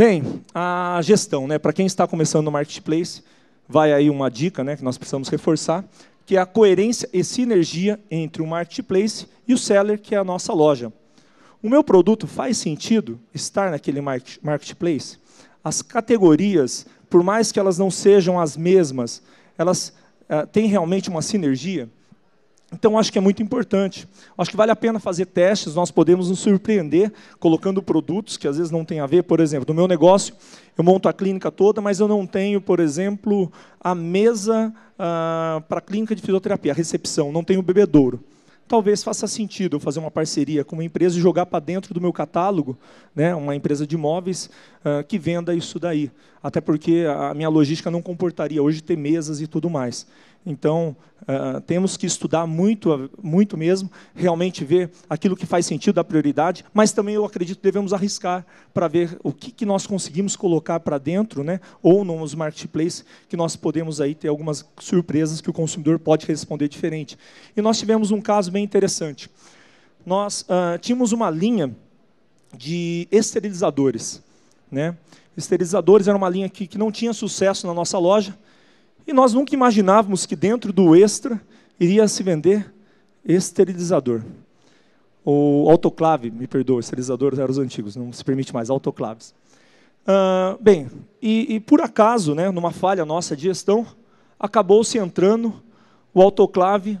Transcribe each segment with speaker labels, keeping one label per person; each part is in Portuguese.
Speaker 1: Bem, a gestão, né? Para quem está começando no marketplace, vai aí uma dica, né, que nós precisamos reforçar, que é a coerência e sinergia entre o marketplace e o seller, que é a nossa loja. O meu produto faz sentido estar naquele marketplace? As categorias, por mais que elas não sejam as mesmas, elas uh, têm realmente uma sinergia? Então, acho que é muito importante. Acho que vale a pena fazer testes, nós podemos nos surpreender colocando produtos que às vezes não têm a ver. Por exemplo, no meu negócio, eu monto a clínica toda, mas eu não tenho, por exemplo, a mesa ah, para a clínica de fisioterapia, a recepção, não tenho o bebedouro. Talvez faça sentido eu fazer uma parceria com uma empresa e jogar para dentro do meu catálogo, né, uma empresa de imóveis, ah, que venda isso daí. Até porque a minha logística não comportaria hoje ter mesas e tudo mais. Então, uh, temos que estudar muito, muito mesmo, realmente ver aquilo que faz sentido da prioridade, mas também eu acredito que devemos arriscar para ver o que, que nós conseguimos colocar para dentro, né, ou nos marketplace, que nós podemos aí ter algumas surpresas que o consumidor pode responder diferente. E nós tivemos um caso bem interessante. Nós uh, tínhamos uma linha de esterilizadores. Né? Esterilizadores era uma linha que, que não tinha sucesso na nossa loja, e nós nunca imaginávamos que dentro do extra iria se vender esterilizador. Ou autoclave, me perdoa, esterilizador eram os antigos, não se permite mais, autoclaves. Ah, bem, e, e, por acaso, né, numa falha nossa de gestão, acabou-se entrando o autoclave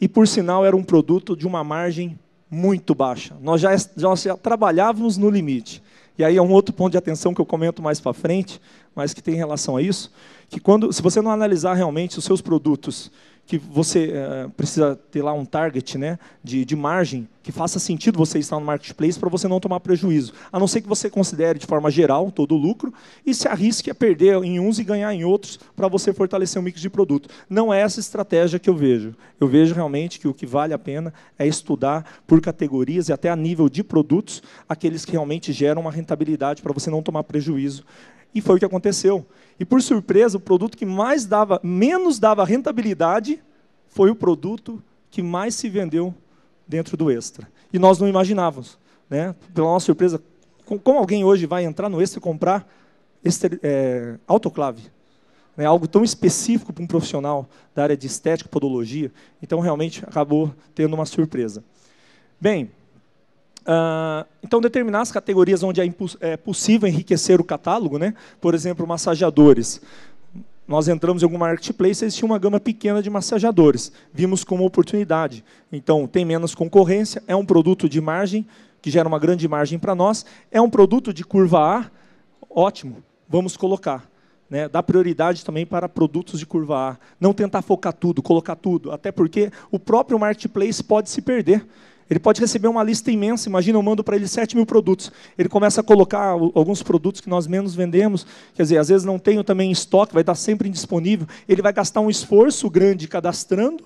Speaker 1: e, por sinal, era um produto de uma margem muito baixa. Nós já, nós já trabalhávamos no limite. E aí é um outro ponto de atenção que eu comento mais para frente, mas que tem relação a isso, que quando, se você não analisar realmente os seus produtos, que você eh, precisa ter lá um target né, de, de margem, que faça sentido você estar no marketplace para você não tomar prejuízo. A não ser que você considere de forma geral todo o lucro e se arrisque a perder em uns e ganhar em outros para você fortalecer o mix de produto. Não é essa estratégia que eu vejo. Eu vejo realmente que o que vale a pena é estudar por categorias e até a nível de produtos aqueles que realmente geram uma rentabilidade para você não tomar prejuízo e foi o que aconteceu. E por surpresa, o produto que mais dava, menos dava rentabilidade foi o produto que mais se vendeu dentro do Extra. E nós não imaginávamos. Né? Pela nossa surpresa, como alguém hoje vai entrar no Extra e comprar este, é, autoclave? Né? Algo tão específico para um profissional da área de estética, podologia. Então, realmente, acabou tendo uma surpresa. Bem, ah, então, determinar as categorias onde é, é, possível enriquecer o catálogo, né? por exemplo, massageadores. Nós entramos em algum marketplace, e existia uma gama pequena de massageadores. Vimos como oportunidade. Então, tem menos concorrência, é um produto de margem, que gera uma grande margem para nós, é um produto de curva A, ótimo, vamos colocar. Né, prioridade também para produtos de curva A. Não tentar focar tudo, colocar tudo, até porque o próprio marketplace pode se perder. Ele pode receber uma lista imensa, imagina, eu mando para ele 7 mil produtos. Ele começa a colocar alguns produtos que nós menos vendemos, quer dizer, às vezes não tenho também em estoque, vai estar sempre indisponível. Ele vai gastar um esforço grande cadastrando,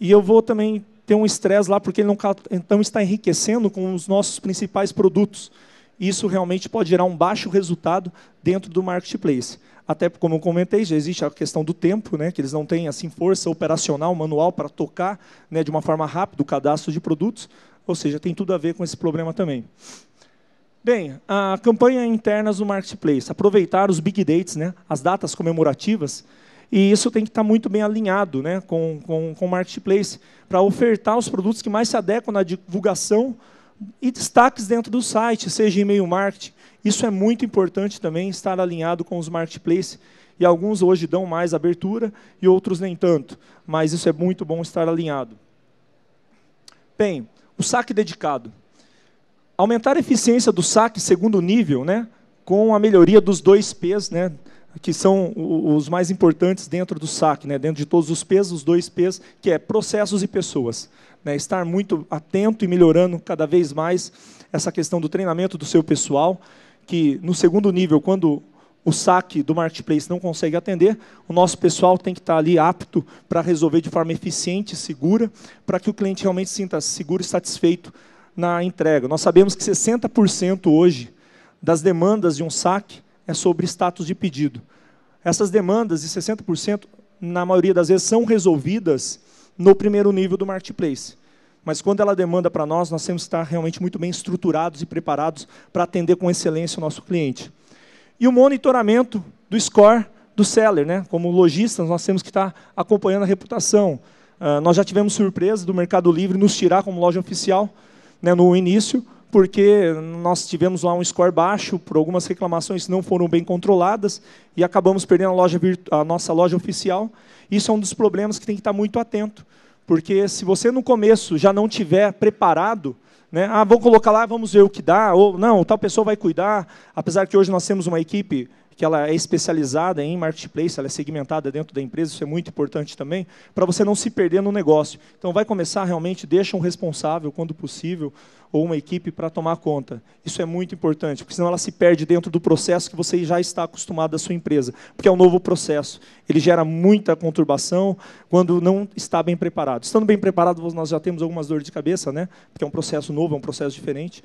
Speaker 1: e eu vou também ter um estresse lá, porque ele não, então está enriquecendo com os nossos principais produtos isso realmente pode gerar um baixo resultado dentro do marketplace. Até como eu comentei, já existe a questão do tempo, né, que eles não têm assim força operacional, manual para tocar né, de uma forma rápida o cadastro de produtos, ou seja, tem tudo a ver com esse problema também. Bem, a campanha internas do marketplace, aproveitar os big dates, né, as datas comemorativas, e isso tem que estar muito bem alinhado né, com, com, com o marketplace, para ofertar os produtos que mais se adequam na divulgação e destaques dentro do site, seja e-mail marketing. Isso é muito importante também, estar alinhado com os marketplaces. E alguns hoje dão mais abertura e outros nem tanto. Mas isso é muito bom estar alinhado. Bem, o saque dedicado. Aumentar a eficiência do saque segundo nível, né, com a melhoria dos dois P's, né, que são os mais importantes dentro do SAC, né? dentro de todos os P's, os dois P's, que é processos e pessoas. Né? Estar muito atento e melhorando cada vez mais essa questão do treinamento do seu pessoal, que no segundo nível, quando o SAC do marketplace não consegue atender, o nosso pessoal tem que estar ali apto para resolver de forma eficiente, segura, para que o cliente realmente se sinta seguro e satisfeito na entrega. Nós sabemos que 60% hoje das demandas de um saque é sobre status de pedido. Essas demandas de 60%, na maioria das vezes, são resolvidas no primeiro nível do marketplace. Mas quando ela demanda para nós, nós temos que estar realmente muito bem estruturados e preparados para atender com excelência o nosso cliente. E o monitoramento do score do seller, né? Como lojistas, nós temos que estar acompanhando a reputação. Uh, nós já tivemos surpresa do Mercado Livre nos tirar como loja oficial né, no início, porque nós tivemos lá um score baixo por algumas reclamações que não foram bem controladas e acabamos perdendo a, loja a nossa loja oficial. Isso é um dos problemas que tem que estar muito atento, porque se você no começo já não tiver preparado, né, ah, vou colocar lá, vamos ver o que dá, ou não, tal pessoa vai cuidar, apesar que hoje nós temos uma equipe que ela é especializada em marketplace, ela é segmentada dentro da empresa, isso é muito importante também, para você não se perder no negócio. Então, vai começar realmente, deixa um responsável, quando possível, ou uma equipe para tomar conta. Isso é muito importante, porque senão ela se perde dentro do processo que você já está acostumado à sua empresa, porque é um novo processo. Ele gera muita conturbação quando não está bem preparado. Estando bem preparado, nós já temos algumas dores de cabeça, né? porque é um processo novo, é um processo diferente.